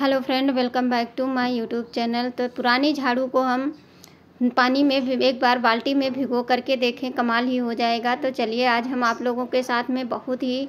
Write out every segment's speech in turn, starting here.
hello friend welcome back to my YouTube channel तो पुरानी झाड़ू को हम पानी में एक बार बाल्टी में भिगो करके देखें कमाल ही हो जाएगा तो चलिए आज हम आप लोगों के साथ में बहुत ही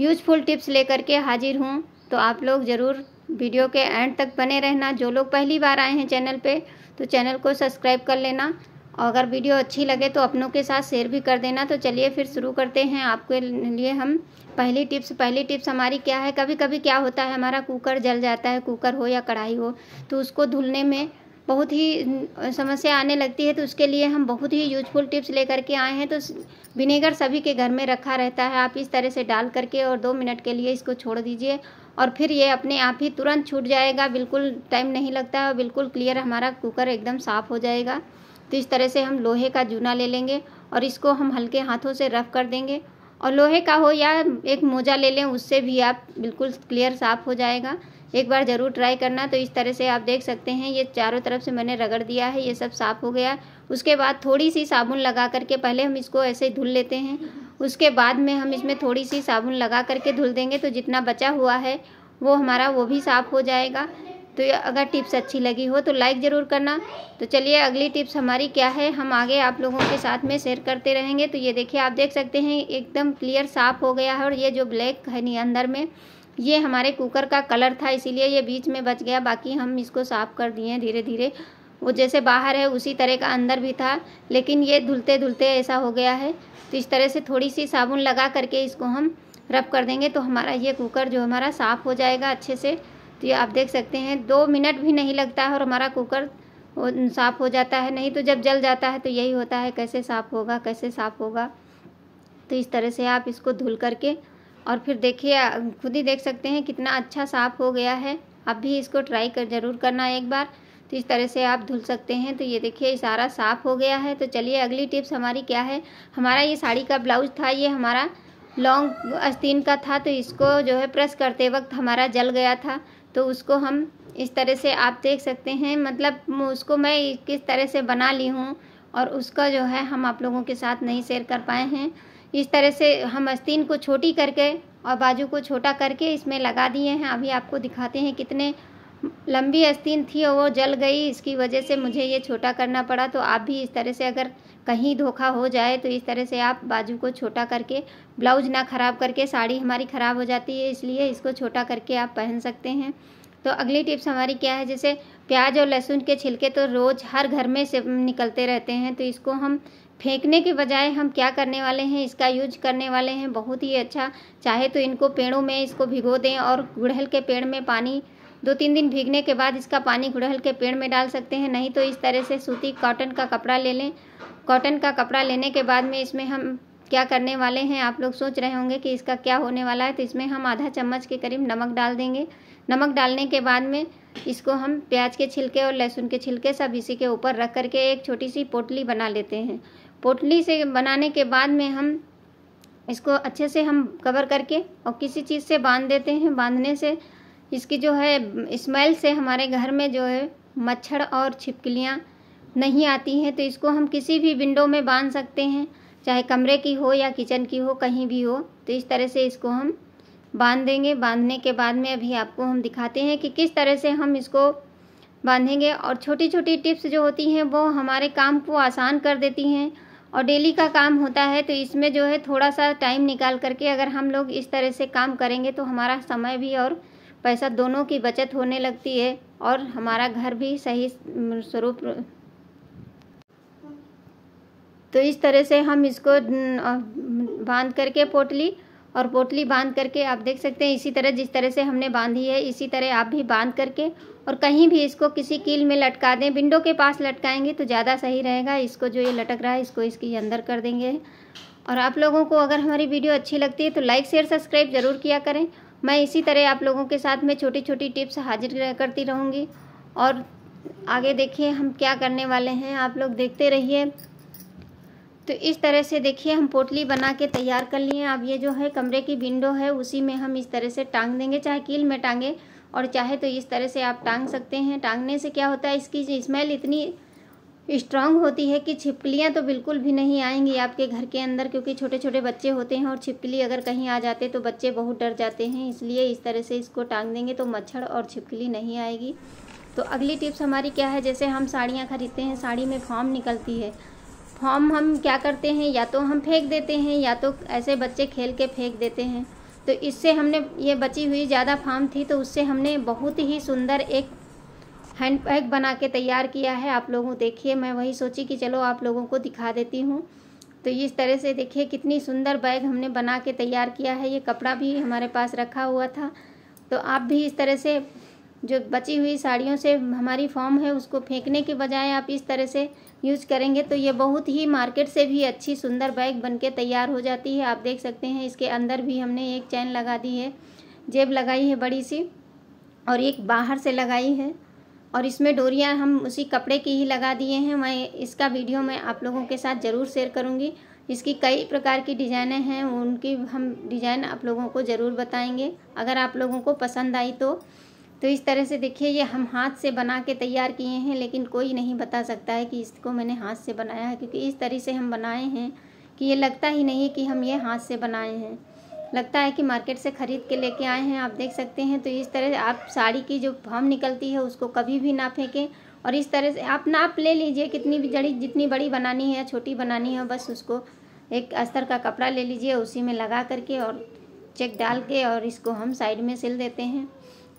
यूजफुल टिप्स लेकर के हाजिर हूँ तो आप लोग ज़रूर वीडियो के एंड तक बने रहना जो लोग पहली बार आए हैं चैनल पर तो चैनल को सब्सक्राइब कर लेना और अगर वीडियो अच्छी लगे तो अपनों के साथ शेयर भी कर देना तो चलिए फिर शुरू करते हैं आपके लिए हम पहली टिप्स पहली टिप्स हमारी क्या है कभी कभी क्या होता है हमारा कुकर जल जाता है कुकर हो या कढ़ाई हो तो उसको धुलने में बहुत ही समस्या आने लगती है तो उसके लिए हम बहुत ही यूजफुल टिप्स लेकर के आए हैं तो विनेगर सभी के घर में रखा रहता है आप इस तरह से डाल करके और दो मिनट के लिए इसको छोड़ दीजिए और फिर ये अपने आप ही तुरंत छूट जाएगा बिल्कुल टाइम नहीं लगता है बिल्कुल क्लियर हमारा कुकर एकदम साफ़ हो जाएगा तो इस तरह से हम लोहे का जूना ले लेंगे और इसको हम हल्के हाथों से रफ कर देंगे और लोहे का हो या एक मोजा ले लें उससे भी आप बिल्कुल क्लियर साफ हो जाएगा एक बार ज़रूर ट्राई करना तो इस तरह से आप देख सकते हैं ये चारों तरफ से मैंने रगड़ दिया है ये सब साफ़ हो गया उसके बाद थोड़ी सी साबुन लगा करके पहले हम इसको ऐसे धुल लेते हैं उसके बाद में हम इसमें थोड़ी सी साबुन लगा करके धुल देंगे तो जितना बचा हुआ है वो हमारा वो भी साफ़ हो जाएगा तो अगर टिप्स अच्छी लगी हो तो लाइक ज़रूर करना तो चलिए अगली टिप्स हमारी क्या है हम आगे आप लोगों के साथ में शेयर करते रहेंगे तो ये देखिए आप देख सकते हैं एकदम क्लियर साफ हो गया है और ये जो ब्लैक है नहीं अंदर में ये हमारे कुकर का कलर था इसीलिए ये बीच में बच गया बाकी हम इसको साफ़ कर दिए हैं धीरे धीरे वो जैसे बाहर है उसी तरह का अंदर भी था लेकिन ये धुलते धुलते ऐसा हो गया है तो इस तरह से थोड़ी सी साबुन लगा करके इसको हम रब कर देंगे तो हमारा ये कुकर जो हमारा साफ़ हो जाएगा अच्छे से तो ये आप देख सकते हैं दो मिनट भी नहीं लगता है और हमारा कुकर साफ़ हो जाता है नहीं तो जब जल जाता है तो यही होता है कैसे साफ़ होगा कैसे साफ़ होगा तो इस तरह से आप इसको धुल करके और फिर देखिए खुद ही देख सकते हैं कितना अच्छा साफ़ हो गया है आप भी इसको ट्राई कर ज़रूर करना एक बार तो इस तरह से आप धुल सकते हैं तो ये देखिए सारा साफ़ हो गया है तो चलिए अगली टिप्स हमारी क्या है हमारा ये साड़ी का ब्लाउज था ये हमारा लॉन्ग अस्तीन का था तो इसको जो है प्रेस करते वक्त हमारा जल गया था तो उसको हम इस तरह से आप देख सकते हैं मतलब उसको मैं किस तरह से बना ली हूँ और उसका जो है हम आप लोगों के साथ नहीं शेयर कर पाए हैं इस तरह से हम आस्तीन को छोटी करके और बाजू को छोटा करके इसमें लगा दिए हैं अभी आपको दिखाते हैं कितने लंबी आस्तीन थी और वो जल गई इसकी वजह से मुझे ये छोटा करना पड़ा तो आप भी इस तरह से अगर कहीं धोखा हो जाए तो इस तरह से आप बाजू को छोटा करके ब्लाउज ना ख़राब करके साड़ी हमारी ख़राब हो जाती है इसलिए इसको छोटा करके आप पहन सकते हैं तो अगली टिप्स हमारी क्या है जैसे प्याज और लहसुन के छिलके तो रोज़ हर घर में से निकलते रहते हैं तो इसको हम फेंकने के बजाय हम क्या करने वाले हैं इसका यूज करने वाले हैं बहुत ही अच्छा चाहे तो इनको पेड़ों में इसको भिगो दें और गुड़हल के पेड़ में पानी दो तीन दिन भीगने के बाद इसका पानी गुड़हल के पेड़ में डाल सकते हैं नहीं तो इस तरह से सूती कॉटन का कपड़ा ले लें कॉटन का कपड़ा लेने के बाद में इसमें हम क्या करने वाले हैं आप लोग सोच रहे होंगे कि इसका क्या होने वाला है तो इसमें हम आधा चम्मच के करीब नमक डाल देंगे नमक डालने के बाद में इसको हम प्याज के छिलके और लहसुन के छिलके सब इसी के ऊपर रख करके एक छोटी सी पोटली बना लेते हैं पोटली से बनाने के बाद में हम इसको अच्छे से हम कवर करके और किसी चीज़ से बांध देते हैं बांधने से इसकी जो है स्मेल से हमारे घर में जो है मच्छर और छिपकलियाँ नहीं आती हैं तो इसको हम किसी भी विंडो में बांध सकते हैं चाहे कमरे की हो या किचन की हो कहीं भी हो तो इस तरह से इसको हम बांध देंगे बांधने के बाद में अभी आपको हम दिखाते हैं कि किस तरह से हम इसको बांधेंगे और छोटी छोटी टिप्स जो होती हैं वो हमारे काम को आसान कर देती हैं और डेली का काम होता है तो इसमें जो है थोड़ा सा टाइम निकाल करके अगर हम लोग इस तरह से काम करेंगे तो हमारा समय भी और पैसा दोनों की बचत होने लगती है और हमारा घर भी सही स्वरूप तो इस तरह से हम इसको बांध करके पोटली और पोटली बांध करके आप देख सकते हैं इसी तरह जिस तरह से हमने बांधी है इसी तरह आप भी बांध करके और कहीं भी इसको किसी कील में लटका दें विंडो के पास लटकाएंगे तो ज़्यादा सही रहेगा इसको जो ये लटक रहा है इसको इसके अंदर कर देंगे और आप लोगों को अगर हमारी वीडियो अच्छी लगती है तो लाइक शेयर सब्सक्राइब ज़रूर किया करें मैं इसी तरह आप लोगों के साथ में छोटी छोटी टिप्स हाजिर करती रहूँगी और आगे देखिए हम क्या करने वाले हैं आप लोग देखते रहिए तो इस तरह से देखिए हम पोटली बना के तैयार कर लिए अब ये जो है कमरे की विंडो है उसी में हम इस तरह से टांग देंगे चाहे कील में टांगे और चाहे तो इस तरह से आप टांग सकते हैं टांगने से क्या होता है इसकी स्मेल इतनी स्ट्रांग होती है कि छिपकलियाँ तो बिल्कुल भी नहीं आएंगी आपके घर के अंदर क्योंकि छोटे छोटे बच्चे होते हैं और छिपकली अगर कहीं आ जाते तो बच्चे बहुत डर जाते हैं इसलिए इस तरह से इसको टांग देंगे तो मच्छर और छिपकली नहीं आएगी तो अगली टिप्स हमारी क्या है जैसे हम साड़ियाँ खरीदते हैं साड़ी में फॉर्म निकलती है फॉर्म हम क्या करते हैं या तो हम फेंक देते हैं या तो ऐसे बच्चे खेल के फेंक देते हैं तो इससे हमने ये बची हुई ज़्यादा फॉर्म थी तो उससे हमने बहुत ही सुंदर एक हैंड बैग बना के तैयार किया है आप लोगों देखिए मैं वही सोची कि चलो आप लोगों को दिखा देती हूँ तो इस तरह से देखिए कितनी सुंदर बैग हमने बना के तैयार किया है ये कपड़ा भी हमारे पास रखा हुआ था तो आप भी इस तरह से जो बची हुई साड़ियों से हमारी फॉर्म है उसको फेंकने के बजाय आप इस तरह से यूज करेंगे तो ये बहुत ही मार्केट से भी अच्छी सुंदर बैग बन के तैयार हो जाती है आप देख सकते हैं इसके अंदर भी हमने एक चैन लगा दी है जेब लगाई है बड़ी सी और एक बाहर से लगाई है और इसमें डोरियाँ हम उसी कपड़े की ही लगा दिए हैं मैं इसका वीडियो मैं आप लोगों के साथ ज़रूर शेयर करूँगी इसकी कई प्रकार की डिज़ाइनें हैं उनकी हम डिज़ाइन आप लोगों को ज़रूर बताएंगे अगर आप लोगों को पसंद आई तो तो इस तरह से देखिए ये हम हाथ से बना के तैयार किए हैं लेकिन कोई नहीं बता सकता है कि इसको मैंने हाथ से बनाया है क्योंकि इस तरह से हम बनाए हैं कि ये लगता ही नहीं कि हम ये हाथ से बनाए हैं लगता है कि मार्केट से ख़रीद के लेके आए हैं आप देख सकते हैं तो इस तरह आप साड़ी की जो फॉर्म निकलती है उसको कभी भी ना फेंकें और इस तरह से आप नाप ले लीजिए कितनी भी जड़ी जितनी बड़ी बनानी है या छोटी बनानी है बस उसको एक अस्तर का कपड़ा ले लीजिए उसी में लगा करके और चेक डाल के और इसको हम साइड में सिल देते हैं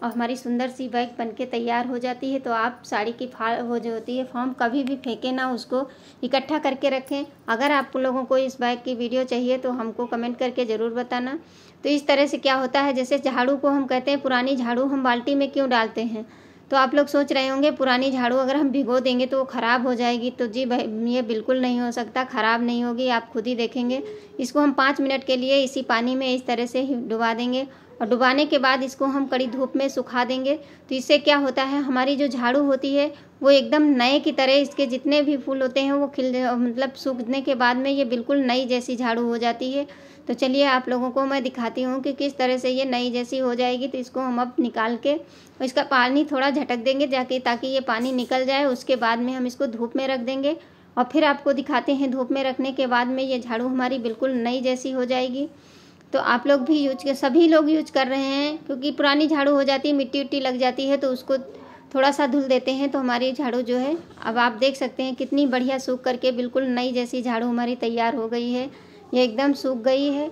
और हमारी सुंदर सी बैग बनके तैयार हो जाती है तो आप साड़ी की फा हो जो होती है फॉर्म कभी भी फेंके ना उसको इकट्ठा करके रखें अगर आप लोगों को इस बैग की वीडियो चाहिए तो हमको कमेंट करके ज़रूर बताना तो इस तरह से क्या होता है जैसे झाड़ू को हम कहते हैं पुरानी झाड़ू हम बाल्टी में क्यों डालते हैं तो आप लोग सोच रहे होंगे पुरानी झाड़ू अगर हम भिगो देंगे तो वो ख़राब हो जाएगी तो जी भाई ये बिल्कुल नहीं हो सकता ख़राब नहीं होगी आप खुद ही देखेंगे इसको हम पाँच मिनट के लिए इसी पानी में इस तरह से डुबा देंगे और डुबाने के बाद इसको हम कड़ी धूप में सुखा देंगे तो इससे क्या होता है हमारी जो झाड़ू होती है वो एकदम नए की तरह इसके जितने भी फूल होते हैं वो खिल मतलब सूखने के बाद में ये बिल्कुल नई जैसी झाड़ू हो जाती है तो चलिए आप लोगों को मैं दिखाती हूँ कि किस तरह से ये नई जैसी हो जाएगी तो इसको हम अब निकाल के इसका पानी थोड़ा झटक देंगे जाके ताकि ये पानी निकल जाए उसके बाद में हम इसको धूप में रख देंगे और फिर आपको दिखाते हैं धूप में रखने के बाद में ये झाड़ू हमारी बिल्कुल नई जैसी हो जाएगी तो आप लोग भी यूज कर सभी लोग यूज कर रहे हैं क्योंकि पुरानी झाड़ू हो जाती है मिट्टी उट्टी लग जाती है तो उसको थोड़ा सा धुल देते हैं तो हमारी झाड़ू जो है अब आप देख सकते हैं कितनी बढ़िया सूख करके बिल्कुल नई जैसी झाड़ू हमारी तैयार हो गई है ये एकदम सूख गई है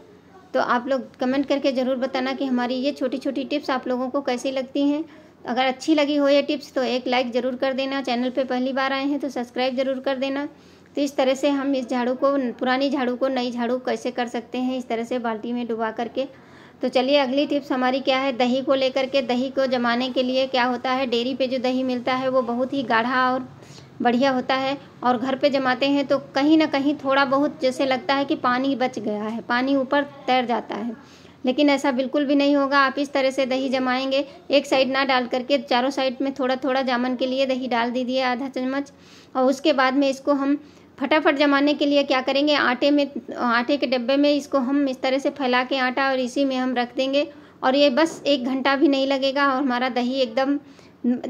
तो आप लोग कमेंट करके ज़रूर बताना कि हमारी ये छोटी छोटी टिप्स आप लोगों को कैसी लगती हैं अगर अच्छी लगी हो ये टिप्स तो एक लाइक ज़रूर कर देना चैनल पर पहली बार आए हैं तो सब्सक्राइब ज़रूर कर देना तो इस तरह से हम इस झाड़ू को पुरानी झाड़ू को नई झाड़ू कैसे कर सकते हैं इस तरह से बाल्टी में डुबा करके तो चलिए अगली टिप्स हमारी क्या है दही को लेकर के दही को जमाने के लिए क्या होता है डेयरी पे जो दही मिलता है वो बहुत ही गाढ़ा और बढ़िया होता है और घर पे जमाते हैं तो कहीं ना कहीं थोड़ा बहुत जैसे लगता है कि पानी बच गया है पानी ऊपर तैर जाता है लेकिन ऐसा बिल्कुल भी नहीं होगा आप इस तरह से दही जमाएंगे एक साइड ना डाल करके चारों साइड में थोड़ा थोड़ा जामन के लिए दही डाल दीजिए आधा चम्मच और उसके बाद में इसको हम फटाफट जमाने के लिए क्या करेंगे आटे में आटे के डब्बे में इसको हम इस तरह से फैला के आटा और इसी में हम रख देंगे और ये बस एक घंटा भी नहीं लगेगा और हमारा दही एकदम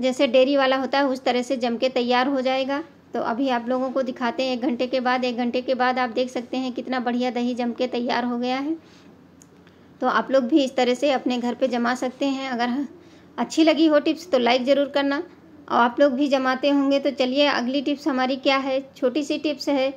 जैसे डेरी वाला होता है उस तरह से जम के तैयार हो जाएगा तो अभी आप लोगों को दिखाते हैं एक घंटे के बाद एक घंटे के बाद आप देख सकते हैं कितना बढ़िया दही जम के तैयार हो गया है तो आप लोग भी इस तरह से अपने घर पे जमा सकते हैं अगर अच्छी लगी हो टिप्स तो लाइक ज़रूर करना और आप लोग भी जमाते होंगे तो चलिए अगली टिप्स हमारी क्या है छोटी सी टिप्स है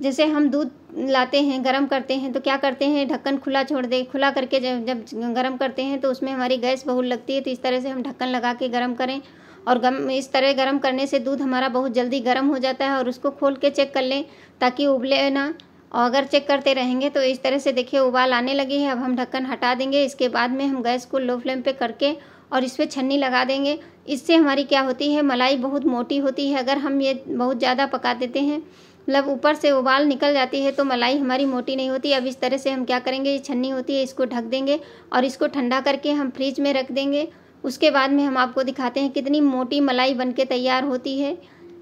जैसे हम दूध लाते हैं गर्म करते हैं तो क्या करते हैं ढक्कन खुला छोड़ दे खुला करके जब जब गर्म करते हैं तो उसमें हमारी गैस बहुत लगती है तो इस तरह से हम ढक्कन लगा के गर्म करें और गम इस तरह गर्म करने से दूध हमारा बहुत जल्दी गर्म हो जाता है और उसको खोल के चेक कर लें ताकि उबले ना और अगर चेक करते रहेंगे तो इस तरह से देखिए उबाल आने लगी है अब हम ढक्कन हटा देंगे इसके बाद में हम गैस को लो फ्लेम पे करके और इस पर छन्नी लगा देंगे इससे हमारी क्या होती है मलाई बहुत मोटी होती है अगर हम ये बहुत ज़्यादा पका देते हैं मतलब ऊपर से उबाल निकल जाती है तो मलाई हमारी मोटी नहीं होती अब इस तरह से हम क्या करेंगे ये छन्नी होती है इसको ढक देंगे और इसको ठंडा करके हम फ्रिज में रख देंगे उसके बाद में हम आपको दिखाते हैं कितनी मोटी मलाई बन तैयार होती है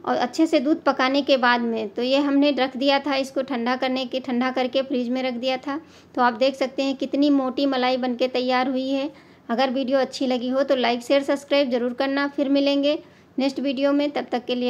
और अच्छे से दूध पकाने के बाद में तो ये हमने रख दिया था इसको ठंडा करने के ठंडा करके फ्रिज में रख दिया था तो आप देख सकते हैं कितनी मोटी मलाई बनके तैयार हुई है अगर वीडियो अच्छी लगी हो तो लाइक शेयर सब्सक्राइब जरूर करना फिर मिलेंगे नेक्स्ट वीडियो में तब तक के लिए